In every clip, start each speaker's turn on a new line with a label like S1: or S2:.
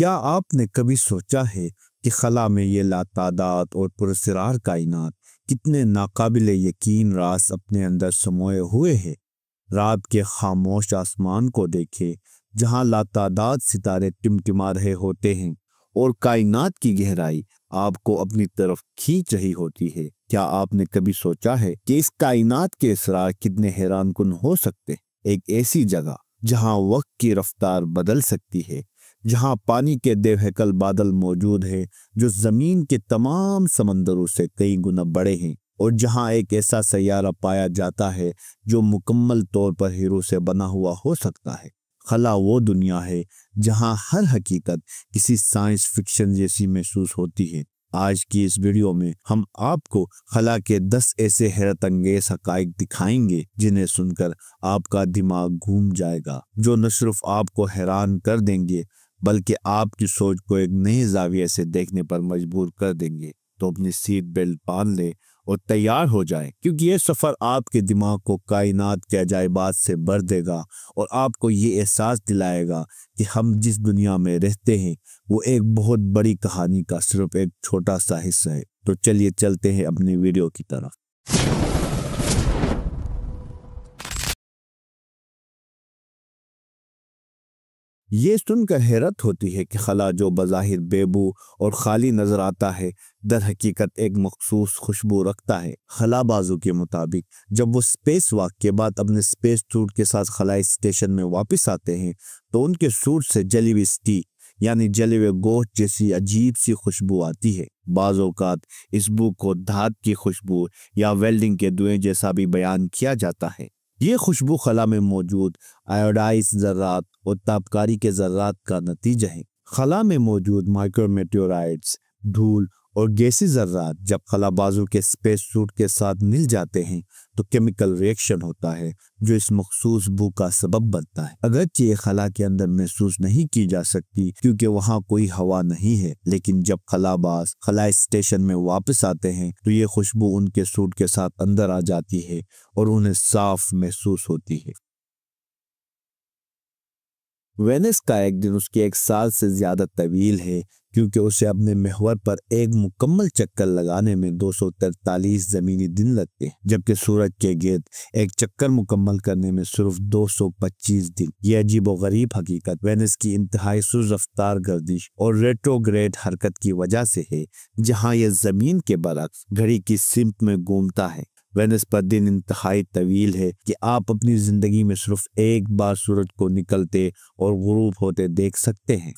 S1: क्या आपने कभी सोचा है कि खला में ये लातादात और पुरसरार कायनात कितने नाकाबिल यकीन रास अपने अंदर समोए हुए है रात के खामोश आसमान को देखे जहाँ लातादात सितारे टिमटिमा रहे होते हैं और कायनात की गहराई आपको अपनी तरफ खींच रही होती है क्या आपने कभी सोचा है कि इस कायनात के इसरार कितने हैरान कन हो सकते एक ऐसी जगह जहाँ वक्त की रफ्तार बदल सकती है जहाँ पानी के देवहकल बादल मौजूद हैं जो ज़मीन के तमाम समंदरों से कई गुना बड़े हैं और जहाँ एक ऐसा सैारा पाया जाता है जो मुकम्मल तौर पर हीरो से बना हुआ हो सकता है खला वो दुनिया है जहाँ हर हकीकत किसी साइंस फिक्शन जैसी महसूस होती है आज की इस वीडियो में हम आपको खला के 10 ऐसे हैरत अंगेज हकाइक दिखाएंगे जिन्हें सुनकर आपका दिमाग घूम जाएगा जो न सिर्फ आपको हैरान कर देंगे बल्कि आपकी सोच को एक नए जाविये से देखने पर मजबूर कर देंगे तो अपनी सीट बेल्ट बांध ले और तैयार हो जाए क्योंकि ये सफ़र आपके दिमाग को कायनात के अजायबात से भर देगा और आपको ये एहसास दिलाएगा कि हम जिस दुनिया में रहते हैं वो एक बहुत बड़ी कहानी का सिर्फ एक छोटा सा हिस्सा है तो चलिए चलते हैं अपनी वीडियो की तरफ ये सुनकर हैरत होती है कि खला जो बज़ाहिर बेबू और खाली नज़र आता है दर हकीकत एक मखसूस खुशबू रखता है खला बाजू के मुताबिक जब वो स्पेस वॉक के बाद अपने स्पेस सूट के साथ खलाई स्टेशन में वापस आते हैं तो उनके सूट से जली हुई स्टीक यानी जले हुए गोश्त जैसी अजीब सी खुशबू आती है बाज़ात इस बू को धात की खुशबू या वेल्डिंग के धुएं जैसा भी बयान किया जाता है ये खुशबू खला में मौजूद आयोडाइज जर्रात और तापकारी के जर्रात का नतीजा है खला में मौजूद माइक्रोमेट्योराइड्स धूल और गैसी जर्रात जब खलाबाजों के स्पेस सूट के साथ मिल जाते हैं तो केमिकल रिएक्शन होता है जो इस मखसूस बू का सबब बनता है अगर ये खला के अंदर महसूस नहीं की जा सकती क्योंकि वहाँ कोई हवा नहीं है लेकिन जब खलाबाज खला स्टेशन में वापस आते हैं तो ये खुशबू उनके सूट के साथ अंदर आ जाती है और उन्हें साफ महसूस होती है वेनिस का एक दिन उसके एक साल से ज्यादा तवील है क्योंकि उसे अपने महवर पर एक मुकम्मल चक्कर लगाने में दो ज़मीनी दिन लगते हैं जबकि सूरज के गिर्द एक चक्कर मुकम्मल करने में सिर्फ 225 दिन ये अजीब व गरीब हकीकत वेनिस की इंतहाई सुरफ्तार गर्दिश और रेट्रोग्रेड हरकत की वजह से है जहाँ यह ज़मीन के बरक्स घड़ी की सिमत में घूमता है वनस्पत दिन इंतहाई तवील है कि आप अपनी ज़िंदगी में सिर्फ एक बार सूरज को निकलते और गुरूब होते देख सकते हैं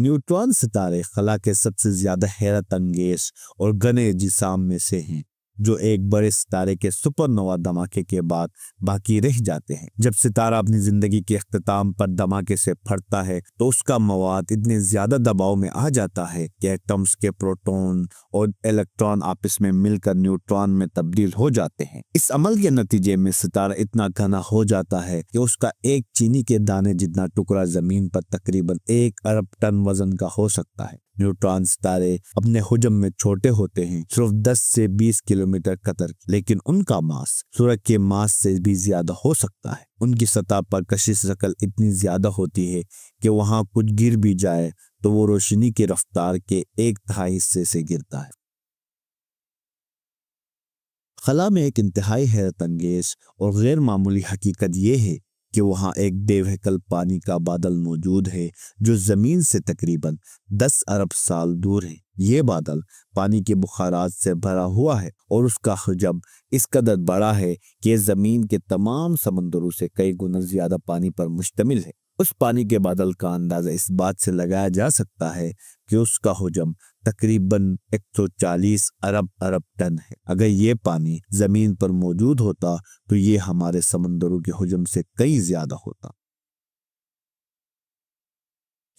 S1: न्यूट्रॉन सितारे खला के सबसे ज़्यादा हैरत अंगेज और घने जिसाम में से हैं जो एक बड़े सितारे के सुपरनोवा धमाके के बाद बाकी रह जाते हैं जब सितारा अपनी जिंदगी के अख्ताम पर धमाके से फटता है तो उसका मवाद इतने ज्यादा दबाव में आ जाता है कि एटम्स के प्रोटोन और इलेक्ट्रॉन आपस में मिलकर न्यूट्रॉन में तब्दील हो जाते हैं इस अमल के नतीजे में सितारा इतना घना हो जाता है कि उसका एक चीनी के दाने जितना टुकड़ा जमीन पर तकरीबन एक अरब टन वजन का हो सकता है न्यूट्रॉन्स तारे अपने हजम में छोटे होते हैं सिर्फ 10 से 20 किलोमीटर कतर लेकिन उनका मास सूरज के मास से भी ज्यादा हो सकता है उनकी सतह पर कशिश रकल इतनी ज्यादा होती है कि वहाँ कुछ गिर भी जाए तो वो रोशनी की रफ्तार के एक तिहाई हिस्से से गिरता है खला में एक इंतहाई हैरत अंगेज और गैर मामूली हकीकत यह है कि वहाँ एक देवहकल पानी का बादल मौजूद है जो ज़मीन से तकरीबन 10 अरब साल दूर है ये बादल पानी के बुखारात से भरा हुआ है और उसका हजब इस कदर बड़ा है कि ज़मीन के तमाम समंदरों से कई गुना ज़्यादा पानी पर मुश्तमिल है उस पानी के बादल का अंदाज़ा इस बात से लगाया जा सकता है कि उसका हजम तकरीबन 140 अरब अरब टन है अगर ये पानी जमीन पर मौजूद होता तो ये हमारे समंदरों के हजम से कई ज्यादा होता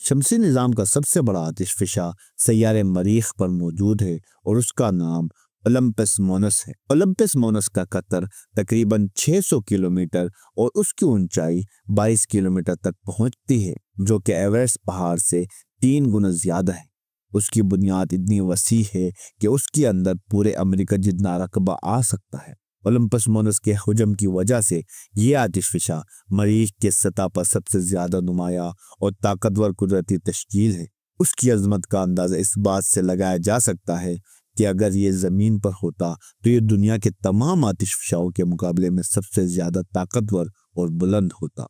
S1: शमसी निज़ाम का सबसे बड़ा आतिशफिशा सैार मरीख पर मौजूद है और उसका नाम ओलंपस मोनस है ओलंपस मोनस का कतर तकरीबन 600 किलोमीटर और उसकी ऊंचाई 22 किलोमीटर तक पहुंचती है जो कि एवरेस्ट पहाड़ से तीन गुना ज्यादा है उसकी बुनियाद इतनी वसी है कि उसके अंदर पूरे अमेरिका जितना रकबा आ सकता है ओलंपस मोनस के हजम की वजह से ये आतिशफिशा मरीख के सतह पर सबसे ज़्यादा नुमाया और ताकतवर कुदरती तश्कील है उसकी अजमत का अंदाज़ा इस बात से लगाया जा सकता है कि अगर ये ज़मीन पर होता तो ये दुनिया के तमाम आतिशफशाओं के मुकाबले में सबसे ज़्यादा ताकतवर और बुलंद होता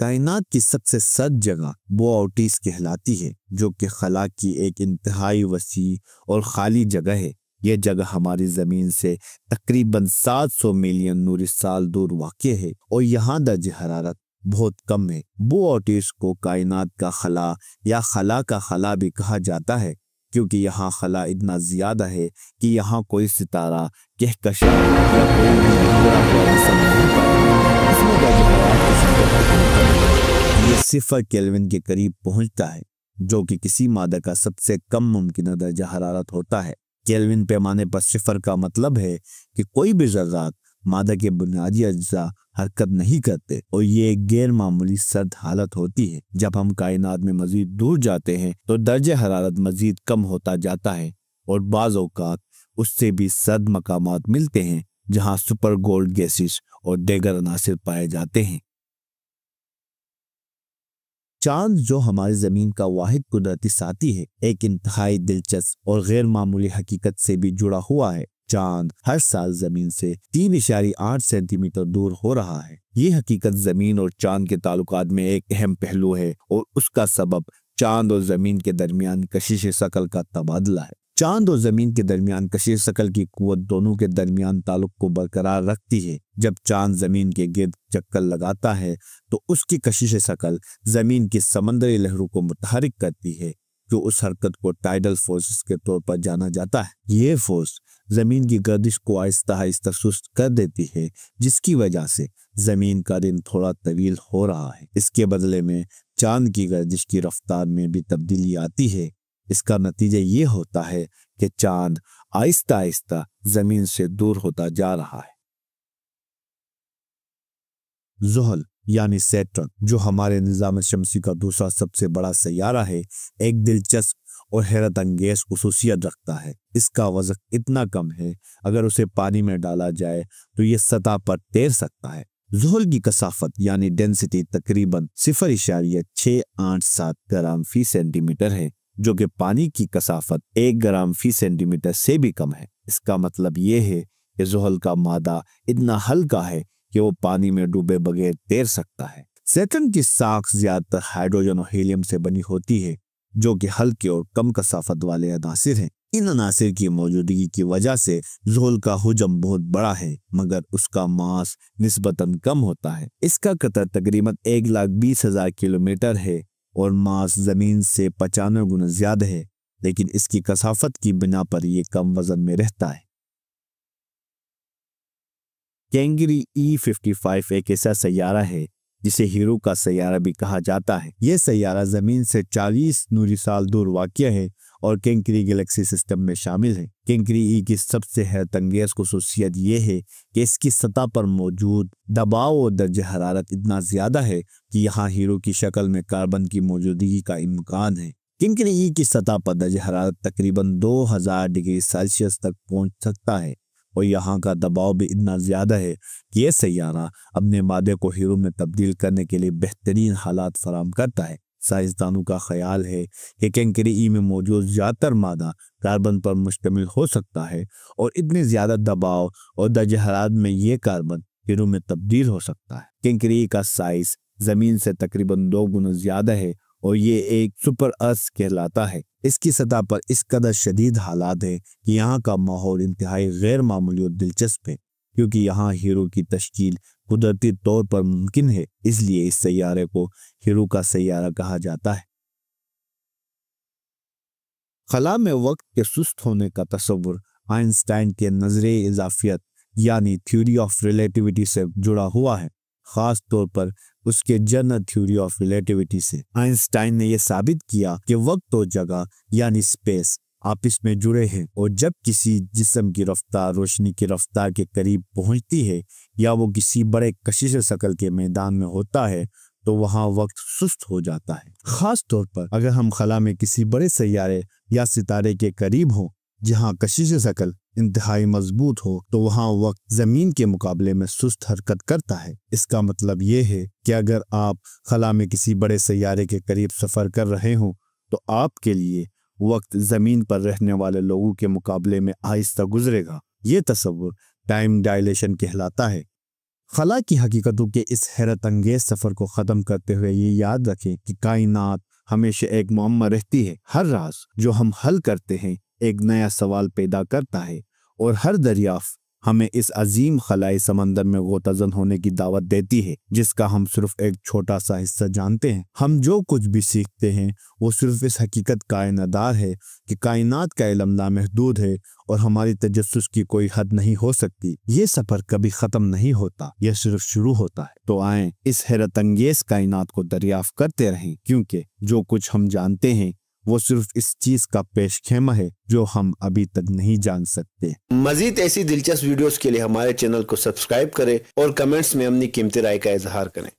S1: कायनात की सबसे सद जगह बोआटीस कहलाती है जो कि खला की एक इंतहाई वसी और खाली जगह है यह जगह हमारी ज़मीन से तकरीबन 700 मिलियन नूरी साल दूर वाक़ है और यहाँ दर्ज हरारत बहुत कम है बोआटीस को कायनात का खला या खला का खला भी कहा जाता है क्योंकि यहाँ खला इतना ज़्यादा है कि यहाँ कोई सितारा कहकशा या कोई ये सिफर केल्विन के करीब पहुंचता है जो कि किसी मादा का सबसे कम मुमकिन दर्जा हरारत होता है केल्विन पैमाने पर सिफर का मतलब है कि कोई भी जर्रात मादा के बुनियादी अज्जा हरकत नहीं करते और ये एक गैर मामूली सर्द हालत होती है जब हम कायनात में मजीद दूर जाते हैं तो दर्ज हरारत मजीद कम होता जाता है और बाज़ अवकात उससे भी सर्द मकाम मिलते हैं जहाँ सुपर गोल्ड गैसेस और देगर अनासर पाए जाते हैं चांद जो हमारी जमीन का वाहिद कुदरती साथी है एक इंतहाई दिलचस्प और गैर मामूली हकीकत से भी जुड़ा हुआ है चांद हर साल जमीन से तीन इशारी आठ सेंटीमीटर दूर हो रहा है ये हकीकत जमीन और चांद के ताल्लुक में एक अहम पहलू है और उसका सबब चांद और जमीन के दरमियान कशिश शकल का तबादला है चांद और जमीन के दरमियान कशीर शकल की कुत दोनों के दरमियान ताल्लुक को बरकरार रखती है जब चांद जमीन के गिर्द चक्कर लगाता है तो उसकी कशिश शकल जमीन की समंदरी लहरों को मुतहरिक करती है जो उस हरकत को टाइडल फोर्स के तौर पर जाना जाता है ये फोर्स जमीन की गर्दिश को आहिस्ता आहिस्ता सुस्त कर देती है जिसकी वजह से जमीन का दिन थोड़ा तवील हो रहा है इसके बदले में चांद की गर्दिश की रफ्तार में भी तब्दीली आती है इसका नतीजा ये होता है कि चांद आहिस्ता आहिस्ता जमीन से दूर होता जा रहा है जोहल यानी सैटर्न जो हमारे निज़ाम शमसी का दूसरा सबसे बड़ा सैारा है एक दिलचस्प और हैरत अंगेज खसूसियत रखता है इसका वजन इतना कम है अगर उसे पानी में डाला जाए तो ये सतह पर तैर सकता है जोहल की कसाफत यानी डेंसिटी तकरीबन सिफर इशारिया छः आठ सात ग्राम फी सेंटीमीटर है जो कि पानी की कसाफत एक ग्राम फी सेंटीमीटर से भी कम है इसका मतलब ये है कि जोहल का मादा इतना हल्का है कि वो पानी में डूबे बगैर तैर सकता है सेटन की साख ज्यादातर हाइड्रोजन और हीलियम से बनी होती है जो कि हल्के और कम कसाफत वाले अनासर हैं इन अनासर की मौजूदगी की वजह से जोहल का हजम बहुत बड़ा है मगर उसका मास नस्बता कम होता है इसका कतर तकरीबन एक लाख बीस हजार किलोमीटर है और मास ज़मीन से पचानवे गुना ज़्यादा है लेकिन इसकी कसाफत की बिना पर यह कम वज़न में रहता है कैंगरी ई फिफ्टी फाइव एक ऐसा सैारा है जिसे हीरो का सैारा भी कहा जाता है यह सैारा जमीन से 40 नूरी साल दूर वाक्य है और केंकरी गैलेक्सी सिस्टम में शामिल है केंकरी ई की सबसे हैरतंगेज खसूसियत यह है कि इसकी सतह पर मौजूद दबाव और दर्ज हरारत इतना ज़्यादा है कि यहाँ हीरो की शक्ल में कार्बन की मौजूदगी का इम्कान है किंकरी ई की सतह पर दर्ज हरारत तकरीबन 2000 डिग्री सेल्सियस तक पहुंच सकता है और यहाँ का दबाव भी इतना ज़्यादा है कि यह सैारा अपने मादे को हीरो में तब्दील करने के लिए बेहतरीन हालात फराम करता है साइंसदानों का ख्याल है कि कैंकरी में मौजूद ज़्यादातर मादा कार्बन पर मुश्तमिल हो सकता है और इतने ज़्यादा दबाव और दजहरात में यह कार्बन हीरो में तब्दील हो सकता है कैंकरी का साइज ज़मीन से तकरीबन दो गुना ज़्यादा है और ये एक सुपर अर्थ कहलाता है इसकी सतह पर इस कदर शदीद हालात है कि यहाँ का माहौल इंतहाई गैर मामूली और दिलचस्प है क्योंकि यहाँ हीरो की तश्कील कुदरती तौर पर मुमकिन है इसलिए इस सैारे को हीरो का सैारा कहा जाता है खला में वक्त के सुस्त होने का तस्वुर आइंस्टाइन के नजर इजाफियत यानी थ्योरी ऑफ रिलेटिविटी से जुड़ा हुआ है खास तौर पर उसके जनरल थ्योरी ऑफ रिलेटिविटी से आइंस्टाइन ने यह साबित किया कि वक्त और जगह यानी स्पेस आपस में जुड़े हैं और जब किसी जिस्म की रफ्तार रोशनी की रफ्तार के करीब पहुंचती है या वो किसी बड़े कशिश शकल के मैदान में होता है तो वहाँ वक्त सुस्त हो जाता है खास तौर पर अगर हम खला में किसी बड़े सैारे या सितारे के करीब हों जहाँ कशिश शकल इंतहाई मजबूत हो तो वहाँ वक्त जमीन के मुकाबले में सुस्त हरकत करता है इसका मतलब ये है कि अगर आप खला में किसी बड़े सैारे के करीब सफ़र कर रहे हों तो आपके लिए वक्त ज़मीन पर रहने वाले लोगों के मुकाबले में आहिस्ता गुजरेगा ये तस्वुर टाइम डायलेशन कहलाता है खला की हकीकतों के इस हैरत अंगेज सफ़र को ख़त्म करते हुए ये याद रखें कि कायनात हमेशा एक मम्मा रहती है हर राज जो हम हल करते हैं एक नया सवाल पैदा करता है और हर दरियाफ हमें इस अजीम खलाई समंदर में गोताजन होने की दावत देती है जिसका हम सिर्फ एक छोटा सा हिस्सा जानते हैं हम जो कुछ भी सीखते हैं वो सिर्फ इस हकीकत का नदार है कि कायनात का इलम नामहदूद है और हमारी तजस की कोई हद नहीं हो सकती ये सफर कभी ख़त्म नहीं होता यह सिर्फ शुरू होता है तो आए इस हैरत अंगेज कायनात को दरियाफ्त करते रहें क्योंकि जो कुछ हम जानते हैं वो सिर्फ इस चीज का पेश खेमा है जो हम अभी तक नहीं जान सकते मजीद ऐसी दिलचस्प वीडियोस के लिए हमारे चैनल को सब्सक्राइब करें और कमेंट्स में अपनी कीमती राय का इजहार करें